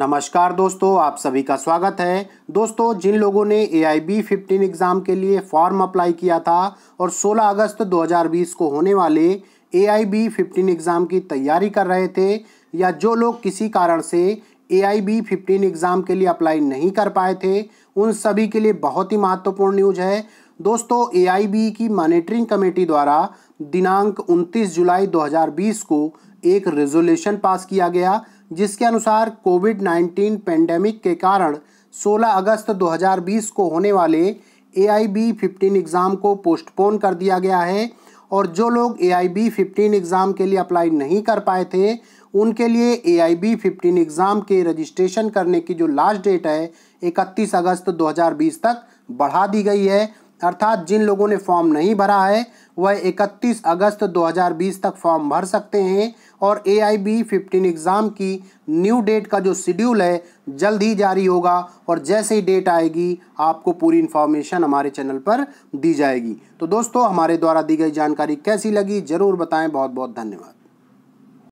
नमस्कार दोस्तों आप सभी का स्वागत है दोस्तों जिन लोगों ने A I B fifteen exam के लिए फॉर्म अप्लाई किया था और 16 अगस्त 2020 को होने वाले A I B fifteen exam की तैयारी कर रहे थे या जो लोग किसी कारण से A I B fifteen exam के लिए अप्लाई नहीं कर पाए थे उन सभी के लिए बहुत ही महत्वपूर्ण न्यूज़ है दोस्तों एआईबी की मॉनिटरिंग कमेटी द्वारा दिनांक 29 जुलाई 2020 को एक रेजोल्यूशन पास किया गया जिसके अनुसार कोविड 19 पेंडेमिक के कारण 16 अगस्त 2020 को होने वाले A I B fifteen exam को पोस्टपोन कर दिया गया है और जो लोग A I B fifteen exam के लिए अप्लाई नहीं कर पाए थे उनके लिए A I B fifteen exam के रजिस्ट्रेशन करने की जो लास्ट डेट है इकतीस अगस्त 2020 तक बढ़ा दी गई है अर्थात जिन लोगों ने फॉर्म नहीं भरा है वह 31 अगस्त 2020 तक फॉर्म भर सकते हैं और A I B fifteen exam की न्यू डेट का जो शेड्यूल है जल्द ही जारी होगा और जैसे ही डेट आएगी आपको पूरी इन्फॉर्मेशन हमारे चैनल पर दी जाएगी तो दोस्तों हमारे द्वारा दी गई जानकारी कैसी लगी ज़रूर बताएं बहुत बहुत धन्यवाद